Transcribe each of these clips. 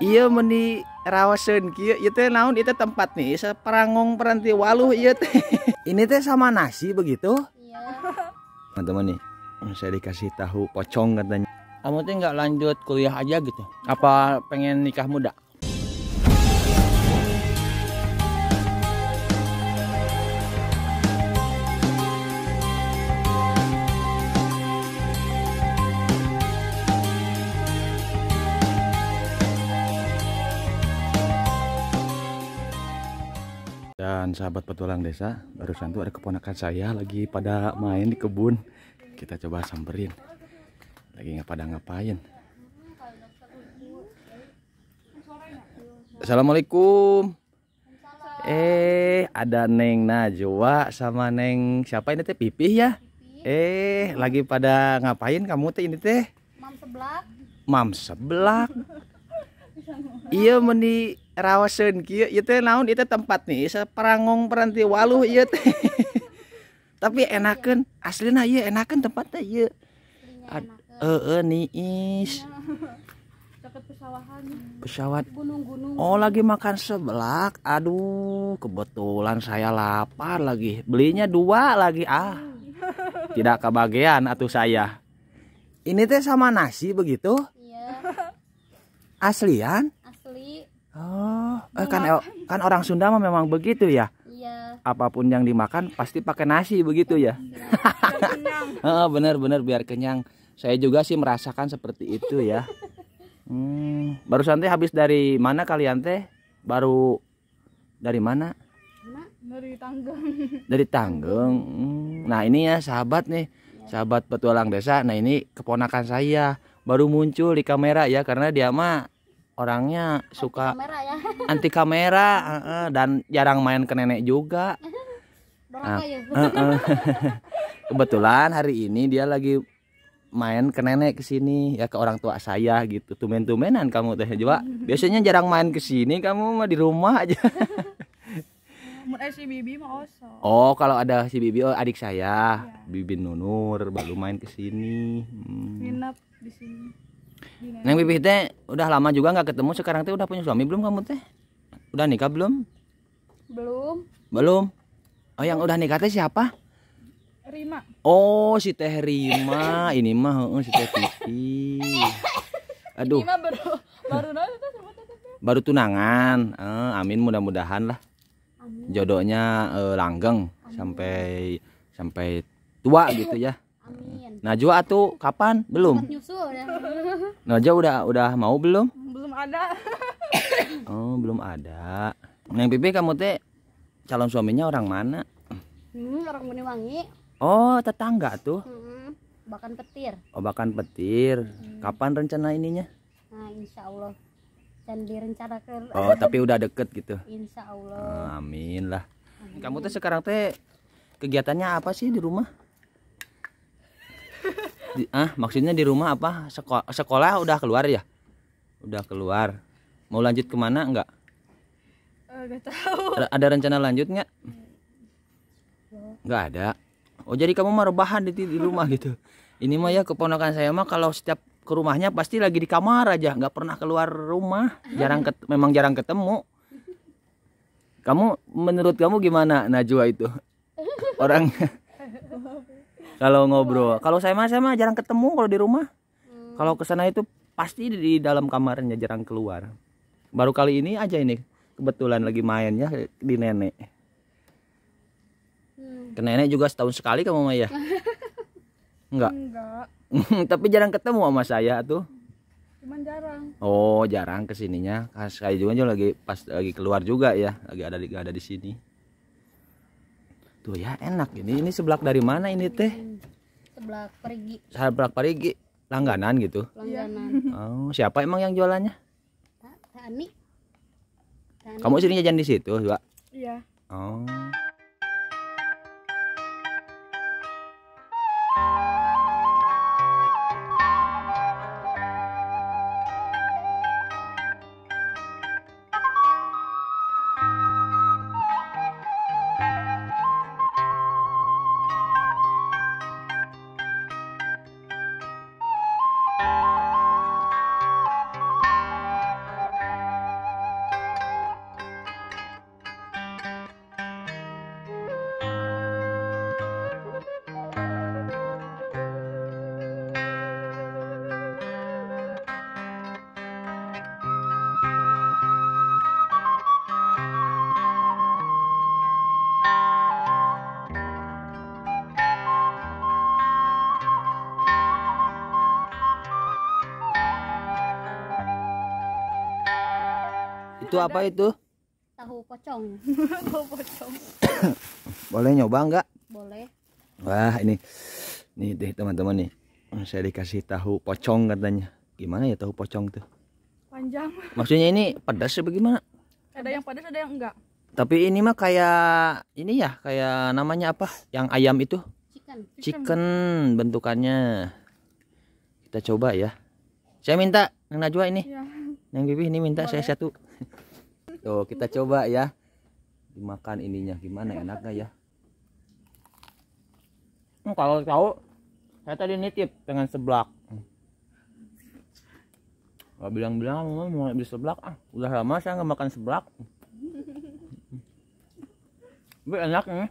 Iya meni rawasen kia Itu teh naun itu tempat nih seperangong peranti waluh iya teh. Ini teh sama nasi begitu? Iya. Teman-teman nih, saya dikasih tahu pocong katanya. Kamu teh nggak lanjut kuliah aja gitu? Apa pengen nikah muda? teman sahabat petualang desa barusan tuh ada keponakan saya lagi pada main di kebun kita coba samperin lagi nggak pada ngapain Assalamualaikum eh ada Neng Najwa sama Neng siapa ini teh Pipih ya eh lagi pada ngapain kamu teh ini teh mam seblak mam seblak iya meni rawasen kia iya teh naon itu tempat nih seperangong peranti waluh iya teh tapi enakan aslinya iya enakan tempatnya iya eh eh is pesawat oh lagi makan sebelak aduh kebetulan saya lapar lagi belinya dua lagi ah hmm. tidak kebagian atau saya ini teh sama nasi begitu Aslian? Asli. Oh, eh, kan kan orang Sunda memang begitu ya. Iya. Apapun yang dimakan pasti pakai nasi begitu ya. Oh iya. benar-benar biar kenyang. Saya juga sih merasakan seperti itu ya. Hmm, Baru santai habis dari mana kalian teh? Baru dari mana? Dari tanggung Dari tanggung Hmm. Nah, ini ya sahabat nih. Iya. Sahabat petualang desa. Nah, ini keponakan saya baru muncul di kamera ya karena dia mah orangnya suka anti kamera, ya. anti kamera uh, dan jarang main ke nenek juga. Nah, uh, uh. kebetulan hari ini dia lagi main ke nenek ke sini ya ke orang tua saya gitu tumen-tumenan kamu teh coba biasanya jarang main ke sini kamu mah di rumah aja eh, oh kalau ada si Bibi oh adik saya ya. Bibi Nunur baru main ke sini hmm di sini. Neng Pipih teh udah lama juga nggak ketemu. Sekarang teh udah punya suami belum kamu teh? Udah nikah belum? Belum. Belum. Oh yang udah nikah teh siapa? Rima. Oh si teh Rima ini mah oh, si teh Titi. Aduh. Ini mah baru baru Baru tunangan. Eh, amin mudah-mudahan lah. Amin. Jodohnya eh, langgeng amin. sampai sampai tua gitu ya. Amin. Najwa tuh kapan? Belum. Nyusul ya. Najwa udah udah mau belum? Belum ada. oh, belum ada. Neng Pipi kamu teh calon suaminya orang mana? Hmm, orang Banyuwangi. Oh, tetangga tuh. Hmm, bahkan petir. Oh, bahkan petir. Hmm. Kapan rencana ininya? Nah, insya Allah dan direncanakan. Oh, tapi udah deket gitu. Insya Allah. Oh, amin lah. Amin. Kamu teh sekarang teh kegiatannya apa sih di rumah? di, ah maksudnya di rumah apa sekolah, sekolah udah keluar ya udah keluar mau lanjut kemana enggak eh, gak tahu ada rencana lanjutnya? nggak ada oh jadi kamu mah rebahan di, di rumah gitu ini mah ya keponakan saya mah kalau setiap ke rumahnya pasti lagi di kamar aja nggak pernah keluar rumah jarang ket, memang jarang ketemu kamu menurut kamu gimana Najwa itu orang kalau ngobrol kalau saya mah saya mah jarang ketemu kalau di rumah hmm. kalau sana itu pasti di dalam kamarnya jarang keluar baru kali ini aja ini kebetulan lagi mainnya di nenek hmm. ke nenek juga setahun sekali kamu Maya enggak enggak tapi jarang ketemu sama saya tuh cuman jarang oh jarang kesininya Saya juga lagi pas lagi keluar juga ya lagi ada di ada di sini Tuh ya enak ini. Ini seblak dari mana ini teh? Seblak perigi Seblak perigi langganan gitu. Langganan. Oh, siapa emang yang jualannya? Tani. Kamu sering jajan di situ, Mbak? Iya. Oh. itu apa itu tahu pocong tahu pocong boleh nyoba enggak? boleh wah ini nih deh teman-teman nih oh, saya dikasih tahu pocong katanya gimana ya tahu pocong tuh panjang maksudnya ini pedas ya bagaimana ada yang pedas ada yang enggak tapi ini mah kayak ini ya kayak namanya apa yang ayam itu chicken chicken bentukannya kita coba ya saya minta yang Najwa ini Iya. Neng Bibi ini minta Boleh. saya satu. Tuh, kita coba ya. Dimakan ininya gimana enaknya ya? Hmm, kalau tahu saya tadi nitip dengan seblak. Hmm. Gak bilang-bilang mau beli seblak ah, udah lama saya nggak makan seblak. Tapi enak nih.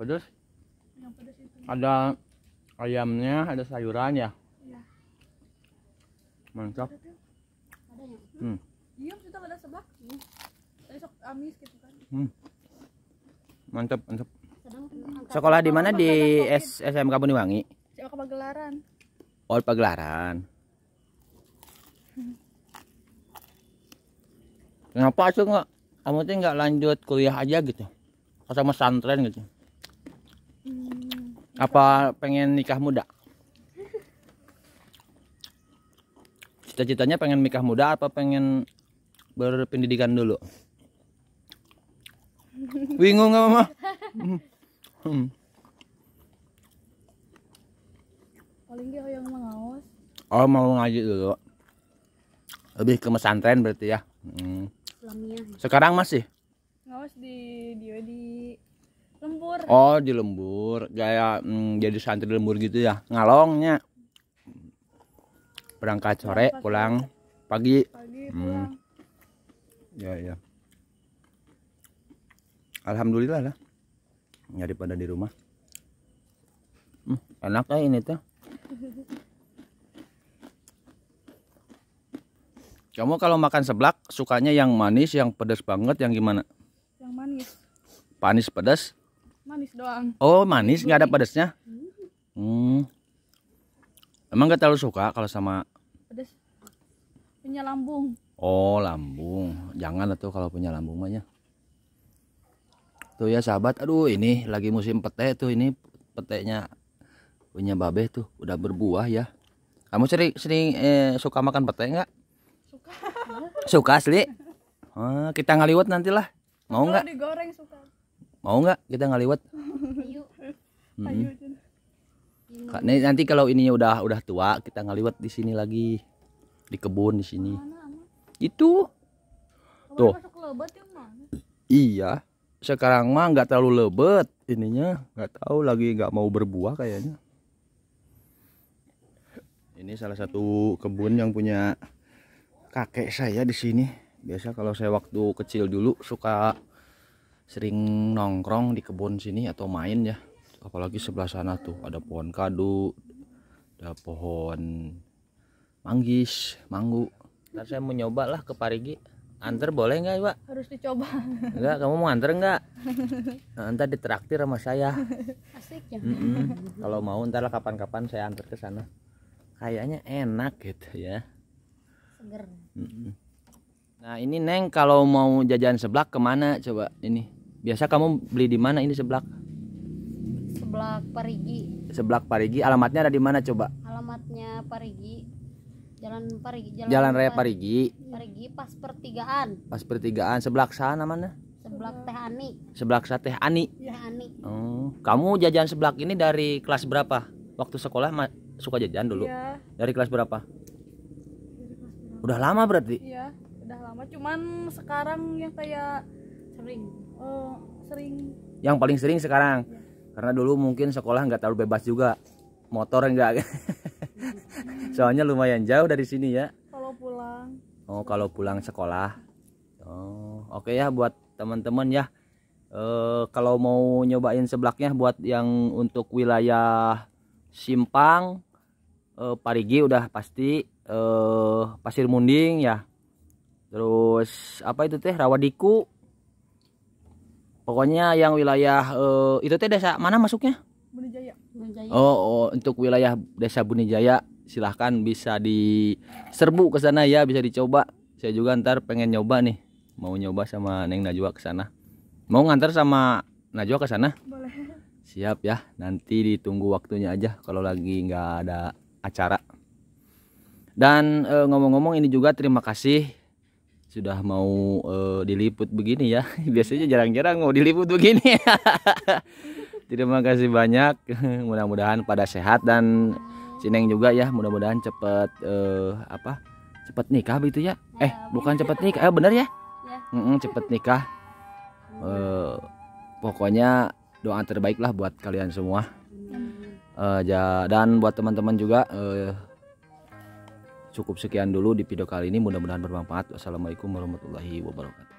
Pedas. Ada ayamnya, ada sayuran ya mantap hmm. Iya. Gitu kan. hmm. mantap mantap sekolah di mana di S SMK Buniwangi SMK Pagelaran oh Pagelaran kenapa aku nggak kamu tuh nggak lanjut kuliah aja gitu sama santren gitu hmm. apa pengen nikah muda cita-citanya pengen nikah muda apa pengen berpendidikan dulu bingung nggak mama hmm. paling dia yang mengawas oh mau ngaji dulu lebih ke pesantren berarti ya hmm. sekarang masih ngawas di dia di lembur oh di lembur kayak hmm, jadi santri lembur gitu ya ngalongnya berangkat sore pulang pagi, Hmm. ya ya alhamdulillah lah nyari pada di rumah hmm, enak ya ini tuh kamu kalau makan seblak sukanya yang manis yang pedas banget yang gimana yang manis panis pedas manis doang oh manis nggak ada pedasnya hmm. hmm. emang gak terlalu suka kalau sama pedes punya lambung oh lambung jangan tuh kalau punya lambung mah ya tuh ya sahabat aduh ini lagi musim pete tuh ini petenya punya babe tuh udah berbuah ya kamu sering sering eh, suka makan pete enggak suka suka asli ah, kita ngaliwat nantilah mau nggak digoreng suka mau nggak kita ngaliwat hmm nanti kalau ininya udah udah tua kita ngeliwat di sini lagi di kebun di sini itu tuh iya sekarang mah nggak terlalu lebet ininya nggak tahu lagi nggak mau berbuah kayaknya ini salah satu kebun yang punya kakek saya di sini biasa kalau saya waktu kecil dulu suka sering nongkrong di kebun sini atau main ya apalagi sebelah sana tuh ada pohon kadu, ada pohon manggis manggu ntar saya mau nyoba lah ke Parigi antar boleh nggak pak harus dicoba enggak kamu mau antar nggak nah, ntar ditraktir sama saya asik ya mm -mm. kalau mau ntar lah kapan-kapan saya antar ke sana kayaknya enak gitu ya seger mm -mm. nah ini neng kalau mau jajan seblak kemana coba ini biasa kamu beli di mana ini seblak Seblak Parigi. Seblak Parigi. Alamatnya ada di mana coba? Alamatnya Parigi. Jalan Parigi. Jalan, Jalan Raya Parigi. Parigi pas pertigaan. Pas pertigaan. Seblak sana mana? Seblak Teh Ani. Seblak Teh Ani. Teh ya. Ani. Oh, kamu jajan seblak ini dari kelas berapa? Waktu sekolah suka jajan dulu. Ya. Dari kelas berapa? kelas Udah lama berarti? Iya, udah lama. Cuman sekarang yang kayak sering uh, sering yang paling sering sekarang ya karena dulu mungkin sekolah nggak terlalu bebas juga motor enggak soalnya lumayan jauh dari sini ya kalau pulang oh kalau pulang sekolah oh oke okay ya buat teman-teman ya e, kalau mau nyobain seblaknya buat yang untuk wilayah Simpang e, Parigi udah pasti e, Pasir Munding ya terus apa itu teh Rawadiku pokoknya yang wilayah uh, itu teh desa mana masuknya Bunijaya. Bunijaya. Oh, oh untuk wilayah desa Bunijaya silahkan bisa diserbu ke sana ya bisa dicoba saya juga ntar pengen nyoba nih mau nyoba sama Neng Najwa ke sana mau ngantar sama Najwa ke sana boleh siap ya nanti ditunggu waktunya aja kalau lagi nggak ada acara dan eh, ngomong-ngomong e, ini juga terima kasih sudah mau uh, diliput begini ya biasanya jarang-jarang mau diliput begini terima kasih banyak mudah-mudahan pada sehat dan sineng juga ya mudah-mudahan cepet uh, apa Cepet nikah begitu ya eh iya, bukan cepet nikah eh bener ya, ya. cepat nikah uh, pokoknya doa terbaik lah buat kalian semua uh, dan buat teman-teman juga uh, Cukup sekian dulu di video kali ini. Mudah-mudahan bermanfaat. Wassalamualaikum warahmatullahi wabarakatuh.